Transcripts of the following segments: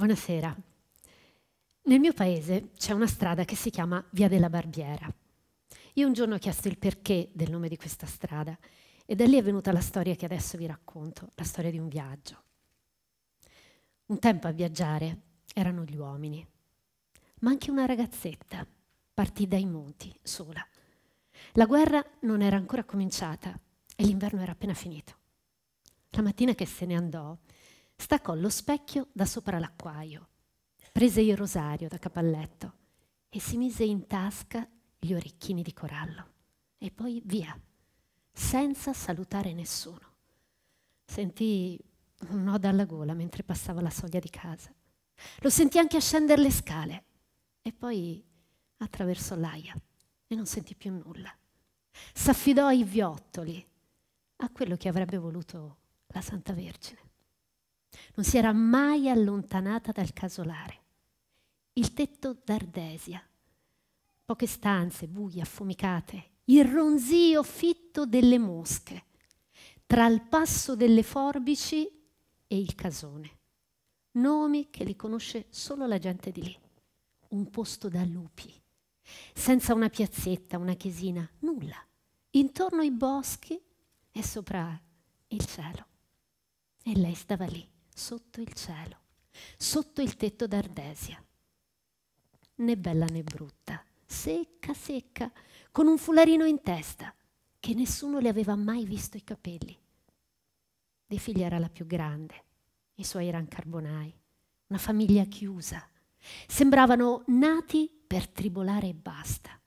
Buonasera. Nel mio paese c'è una strada che si chiama Via della Barbiera. Io un giorno ho chiesto il perché del nome di questa strada e da lì è venuta la storia che adesso vi racconto, la storia di un viaggio. Un tempo a viaggiare erano gli uomini, ma anche una ragazzetta partì dai monti sola. La guerra non era ancora cominciata e l'inverno era appena finito. La mattina che se ne andò, staccò lo specchio da sopra l'acquaio, prese il rosario da capalletto e si mise in tasca gli orecchini di corallo e poi via, senza salutare nessuno. Sentì un nodo alla gola mentre passava la soglia di casa. Lo sentì anche a scendere le scale e poi attraversò l'aia e non sentì più nulla. S'affidò ai viottoli, a quello che avrebbe voluto la Santa Vergine. Non si era mai allontanata dal casolare. Il tetto d'Ardesia, poche stanze buie, affumicate, il ronzio fitto delle mosche, tra il passo delle forbici e il casone. Nomi che li conosce solo la gente di lì. Un posto da lupi, senza una piazzetta, una chiesina, nulla. Intorno i boschi e sopra il cielo. E lei stava lì sotto il cielo, sotto il tetto d'Ardesia. Né bella né brutta, secca secca, con un fularino in testa, che nessuno le aveva mai visto i capelli. Dei figli era la più grande, i suoi erano carbonai, una famiglia chiusa. Sembravano nati per tribolare e basta.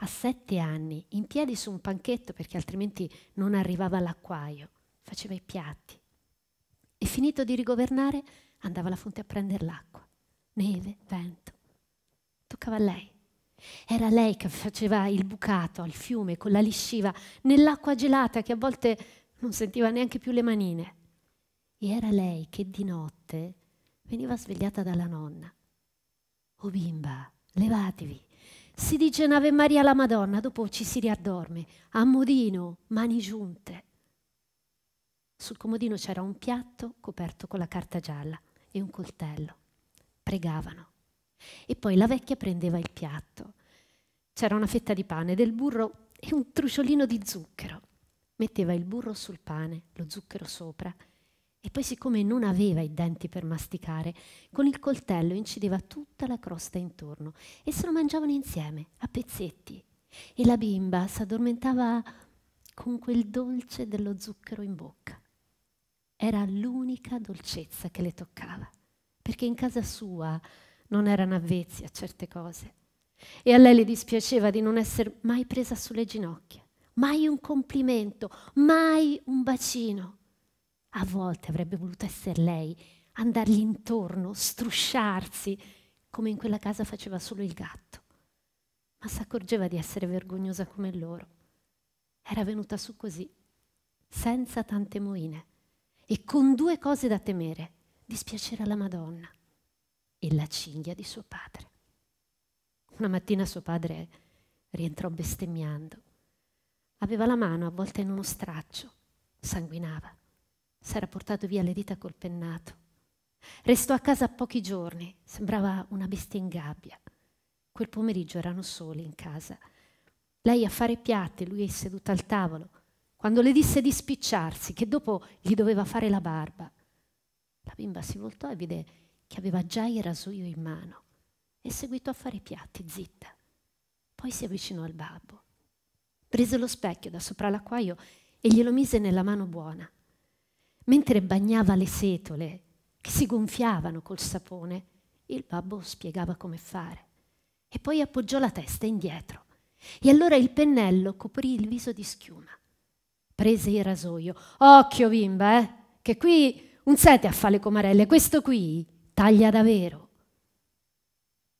A sette anni, in piedi su un panchetto perché altrimenti non arrivava l'acquaio, faceva i piatti, e finito di rigovernare, andava alla fonte a prendere l'acqua. Neve, vento. Toccava a lei. Era lei che faceva il bucato al fiume con la lisciva nell'acqua gelata che a volte non sentiva neanche più le manine. E era lei che di notte veniva svegliata dalla nonna. Oh bimba, levatevi. Si dice in Ave Maria la Madonna, dopo ci si riaddorme. A modino, mani giunte. Sul comodino c'era un piatto coperto con la carta gialla e un coltello. Pregavano. E poi la vecchia prendeva il piatto. C'era una fetta di pane, del burro e un truciolino di zucchero. Metteva il burro sul pane, lo zucchero sopra e poi siccome non aveva i denti per masticare, con il coltello incideva tutta la crosta intorno e se lo mangiavano insieme, a pezzetti. E la bimba s'addormentava con quel dolce dello zucchero in bocca. Era l'unica dolcezza che le toccava, perché in casa sua non erano avvezzi a certe cose. E a lei le dispiaceva di non essere mai presa sulle ginocchia, mai un complimento, mai un bacino. A volte avrebbe voluto essere lei, andargli intorno, strusciarsi, come in quella casa faceva solo il gatto. Ma si accorgeva di essere vergognosa come loro. Era venuta su così, senza tante moine e con due cose da temere, dispiacere alla Madonna e la cinghia di suo padre. Una mattina suo padre rientrò bestemmiando. Aveva la mano avvolta in uno straccio, sanguinava, s'era portato via le dita col pennato. Restò a casa pochi giorni, sembrava una bestia in gabbia. Quel pomeriggio erano soli in casa. Lei a fare piatti, lui seduto al tavolo quando le disse di spicciarsi, che dopo gli doveva fare la barba. La bimba si voltò e vide che aveva già il rasoio in mano e seguitò a fare i piatti, zitta. Poi si avvicinò al babbo. Prese lo specchio da sopra l'acquaio e glielo mise nella mano buona. Mentre bagnava le setole, che si gonfiavano col sapone, il babbo spiegava come fare. E poi appoggiò la testa indietro. E allora il pennello coprì il viso di schiuma prese il rasoio. Occhio bimba, eh, che qui un sete a fare le comarelle, questo qui taglia davvero.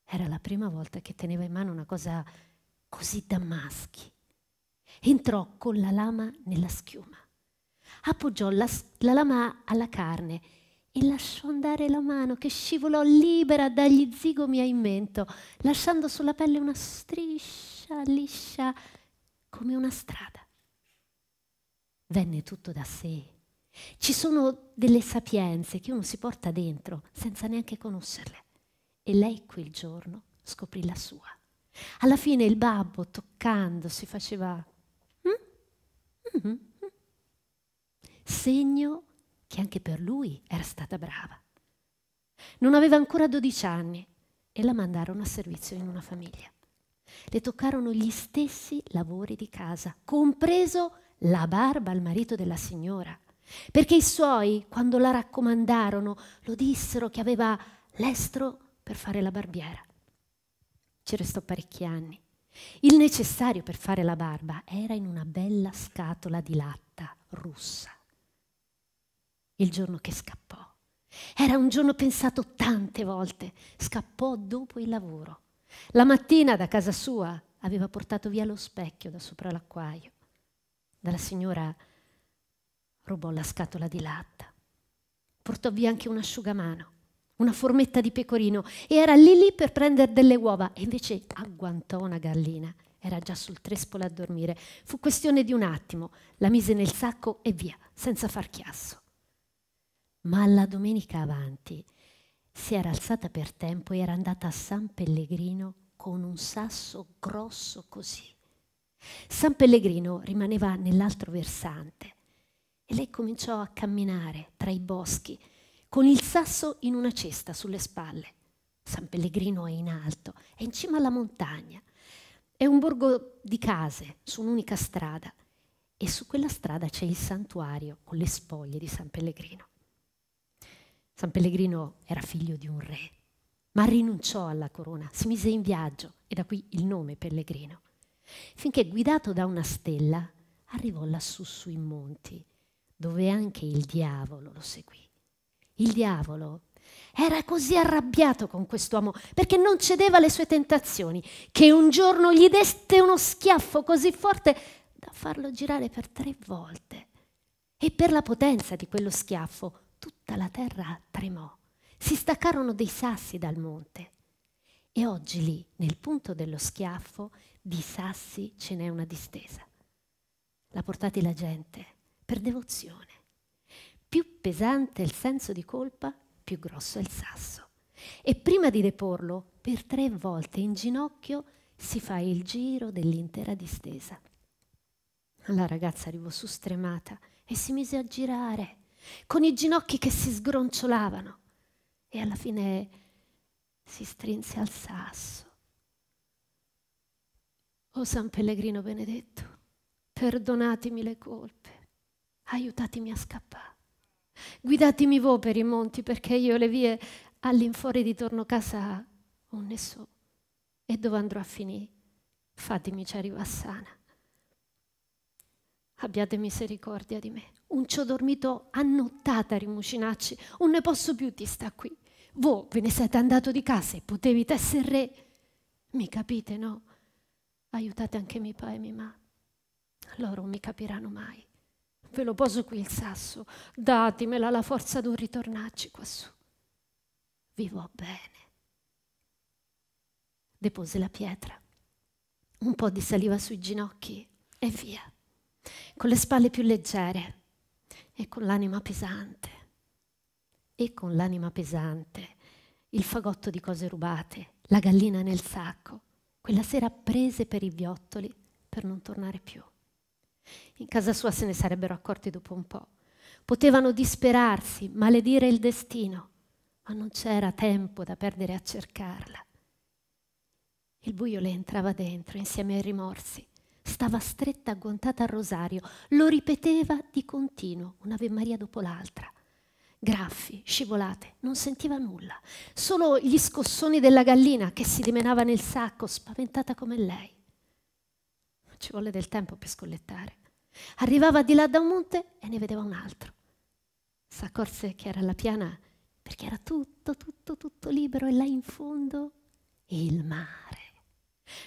Era la prima volta che teneva in mano una cosa così da maschi. Entrò con la lama nella schiuma, appoggiò la, la lama alla carne e lasciò andare la mano che scivolò libera dagli zigomi in mento, lasciando sulla pelle una striscia liscia come una strada venne tutto da sé. Ci sono delle sapienze che uno si porta dentro senza neanche conoscerle. E lei quel giorno scoprì la sua. Alla fine il babbo, toccandosi faceva... Mm? Mm-hmm. Segno che anche per lui era stata brava. Non aveva ancora 12 anni e la mandarono a servizio in una famiglia. Le toccarono gli stessi lavori di casa, compreso la barba al marito della signora, perché i suoi, quando la raccomandarono, lo dissero che aveva l'estro per fare la barbiera. Ci restò parecchi anni. Il necessario per fare la barba era in una bella scatola di latta russa. Il giorno che scappò. Era un giorno pensato tante volte. Scappò dopo il lavoro. La mattina da casa sua aveva portato via lo specchio da sopra l'acquaio dalla signora rubò la scatola di latta. Portò via anche un asciugamano, una formetta di pecorino e era lì lì per prendere delle uova e invece agguantò una gallina. Era già sul trespolo a dormire. Fu questione di un attimo. La mise nel sacco e via, senza far chiasso. Ma la domenica avanti si era alzata per tempo e era andata a San Pellegrino con un sasso grosso così San Pellegrino rimaneva nell'altro versante e lei cominciò a camminare tra i boschi con il sasso in una cesta sulle spalle. San Pellegrino è in alto, è in cima alla montagna. È un borgo di case su un'unica strada e su quella strada c'è il santuario con le spoglie di San Pellegrino. San Pellegrino era figlio di un re, ma rinunciò alla corona, si mise in viaggio e da qui il nome Pellegrino finché guidato da una stella arrivò lassù sui monti, dove anche il diavolo lo seguì. Il diavolo era così arrabbiato con quest'uomo perché non cedeva alle sue tentazioni che un giorno gli deste uno schiaffo così forte da farlo girare per tre volte. E per la potenza di quello schiaffo tutta la terra tremò. Si staccarono dei sassi dal monte. E oggi lì, nel punto dello schiaffo, di sassi ce n'è una distesa. La portate la gente per devozione. Più pesante è il senso di colpa, più grosso è il sasso. E prima di deporlo, per tre volte in ginocchio, si fa il giro dell'intera distesa. La ragazza arrivò su stremata e si mise a girare, con i ginocchi che si sgronciolavano. E alla fine si strinse al sasso oh San Pellegrino benedetto, perdonatemi le colpe, aiutatemi a scappare. Guidatemi voi per i monti, perché io le vie all'infuori di torno casa un ne so. E dove andrò a finire? Fatemi ci arriva sana. Abbiate misericordia di me. Un ci ho dormito annottata, rimucinacci. Non ne posso più ti sta qui. Voi ve ne siete andato di casa e potevi essere re. Mi capite, no? aiutate anche mio papà e mia mamma. Loro non mi capiranno mai. Ve lo poso qui il sasso, datemela la forza di un ritornarci quassù. Vivo bene. Depose la pietra, un po' di saliva sui ginocchi e via, con le spalle più leggere e con l'anima pesante. E con l'anima pesante, il fagotto di cose rubate, la gallina nel sacco, quella sera prese per i viottoli per non tornare più. In casa sua se ne sarebbero accorti dopo un po'. Potevano disperarsi, maledire il destino, ma non c'era tempo da perdere a cercarla. Il buio le entrava dentro insieme ai rimorsi. Stava stretta agguantata al rosario, lo ripeteva di continuo, un'Ave Maria dopo l'altra graffi, scivolate, non sentiva nulla, solo gli scossoni della gallina che si dimenava nel sacco, spaventata come lei. Ci volle del tempo per scollettare. Arrivava di là da un monte e ne vedeva un altro. S'accorse che era la piana perché era tutto, tutto, tutto libero e là in fondo il mare.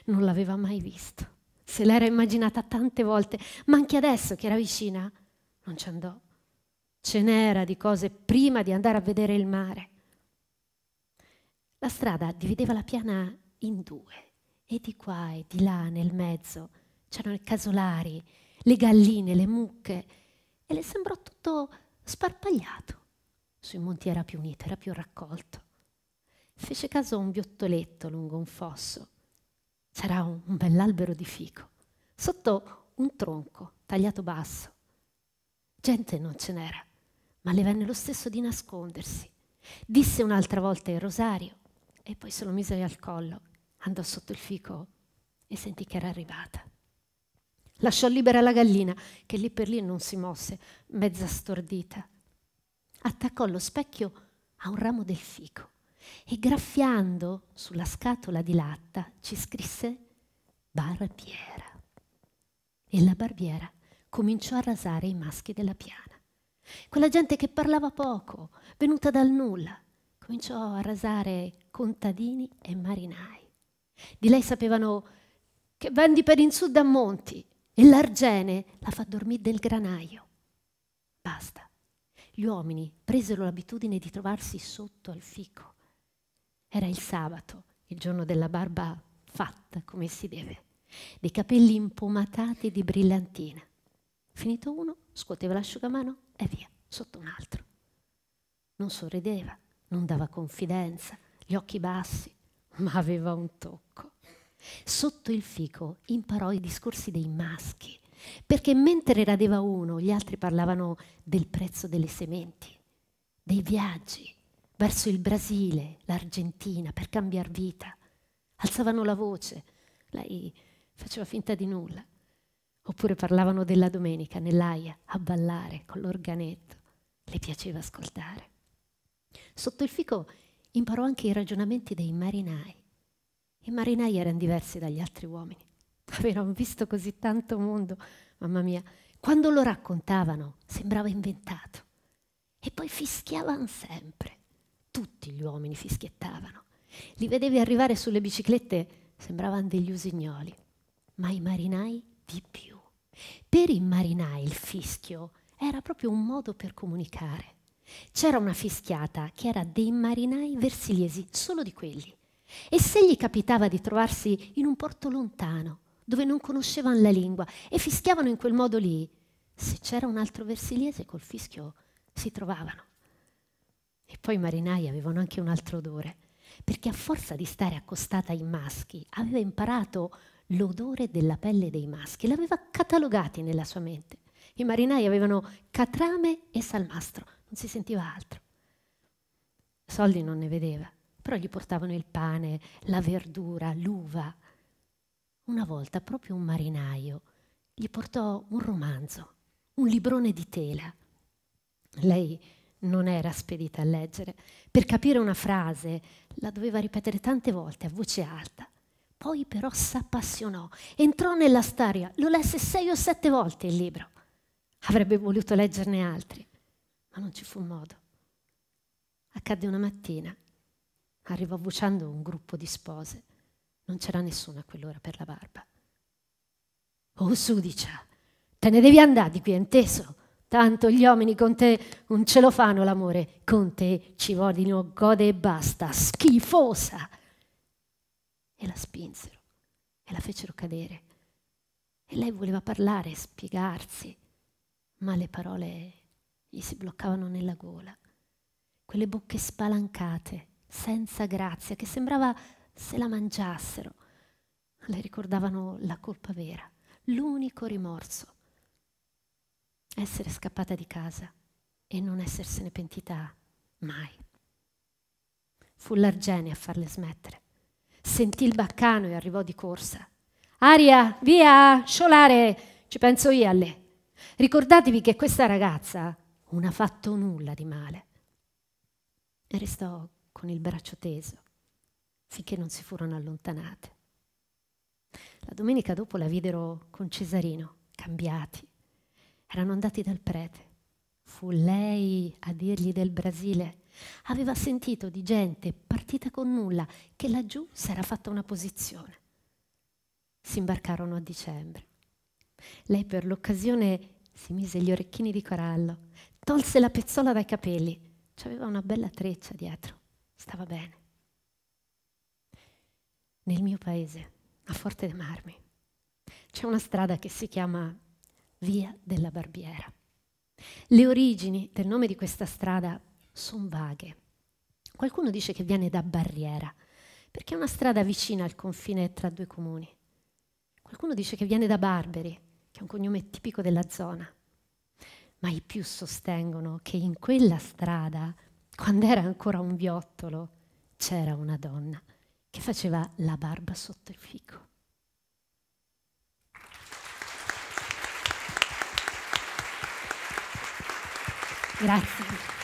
Non l'aveva mai visto. Se l'era immaginata tante volte, ma anche adesso che era vicina, non ci andò ce n'era di cose prima di andare a vedere il mare. La strada divideva la piana in due e di qua e di là nel mezzo c'erano i casolari, le galline, le mucche e le sembrò tutto sparpagliato. Sui monti era più unito, era più raccolto. Fece caso a un biottoletto lungo un fosso. C'era un, un bell'albero di fico, sotto un tronco tagliato basso. Gente non ce n'era ma le venne lo stesso di nascondersi. Disse un'altra volta il rosario e poi se lo mise al collo, andò sotto il fico e sentì che era arrivata. Lasciò libera la gallina, che lì per lì non si mosse, mezza stordita. Attaccò lo specchio a un ramo del fico e graffiando sulla scatola di latta ci scrisse Barbiera. E la barbiera cominciò a rasare i maschi della piana. Quella gente che parlava poco, venuta dal nulla, cominciò a rasare contadini e marinai. Di lei sapevano che vendi per in su da monti e l'argene la fa dormire del granaio. Basta. Gli uomini presero l'abitudine di trovarsi sotto al fico. Era il sabato, il giorno della barba fatta come si deve, dei capelli impomatati di brillantina. Finito uno, scuoteva l'asciugamano e via, sotto un altro. Non sorrideva, non dava confidenza, gli occhi bassi, ma aveva un tocco. Sotto il fico imparò i discorsi dei maschi, perché mentre radeva uno, gli altri parlavano del prezzo delle sementi, dei viaggi verso il Brasile, l'Argentina, per cambiare vita. Alzavano la voce, lei faceva finta di nulla. Oppure parlavano della domenica nell'aia a ballare con l'organetto. Le piaceva ascoltare. Sotto il fico imparò anche i ragionamenti dei marinai. I marinai erano diversi dagli altri uomini. Avevano visto così tanto mondo, mamma mia. Quando lo raccontavano sembrava inventato. E poi fischiavano sempre. Tutti gli uomini fischiettavano. Li vedevi arrivare sulle biciclette, sembravano degli usignoli. Ma i marinai di più. Per i marinai il fischio era proprio un modo per comunicare. C'era una fischiata che era dei marinai versiliesi, solo di quelli. E se gli capitava di trovarsi in un porto lontano, dove non conoscevano la lingua e fischiavano in quel modo lì, se c'era un altro versiliese col fischio si trovavano. E poi i marinai avevano anche un altro odore, perché a forza di stare accostata ai maschi aveva imparato l'odore della pelle dei maschi, l'aveva catalogati nella sua mente. I marinai avevano catrame e salmastro, non si sentiva altro. Soldi non ne vedeva, però gli portavano il pane, la verdura, l'uva. Una volta proprio un marinaio gli portò un romanzo, un librone di tela. Lei non era spedita a leggere. Per capire una frase la doveva ripetere tante volte a voce alta. Poi però s'appassionò, entrò nella storia, lo lesse sei o sette volte il libro. Avrebbe voluto leggerne altri, ma non ci fu modo. Accadde una mattina, arrivò vociando un gruppo di spose. Non c'era nessuno a quell'ora per la barba. Oh sudicia, te ne devi andare di qui, inteso? Tanto gli uomini con te non ce lo fanno l'amore, con te ci vogliono gode e basta, schifosa e la spinsero e la fecero cadere. E lei voleva parlare, spiegarsi, ma le parole gli si bloccavano nella gola. Quelle bocche spalancate, senza grazia, che sembrava se la mangiassero, le ricordavano la colpa vera, l'unico rimorso. Essere scappata di casa e non essersene pentita mai. Fu l'Argene a farle smettere sentì il baccano e arrivò di corsa. Aria, via, sciolare, ci penso io a lei. Ricordatevi che questa ragazza non ha fatto nulla di male. E restò con il braccio teso finché non si furono allontanate. La domenica dopo la videro con Cesarino, cambiati. Erano andati dal prete. Fu lei a dirgli del Brasile Aveva sentito di gente partita con nulla che laggiù si era fatta una posizione. Si imbarcarono a dicembre. Lei per l'occasione si mise gli orecchini di corallo, tolse la pezzola dai capelli. C'aveva una bella treccia dietro. Stava bene. Nel mio paese, a Forte dei Marmi, c'è una strada che si chiama Via della Barbiera. Le origini del nome di questa strada sono vaghe. Qualcuno dice che viene da Barriera, perché è una strada vicina al confine tra due comuni. Qualcuno dice che viene da Barberi, che è un cognome tipico della zona. Ma i più sostengono che in quella strada, quando era ancora un viottolo, c'era una donna che faceva la barba sotto il fico. Grazie.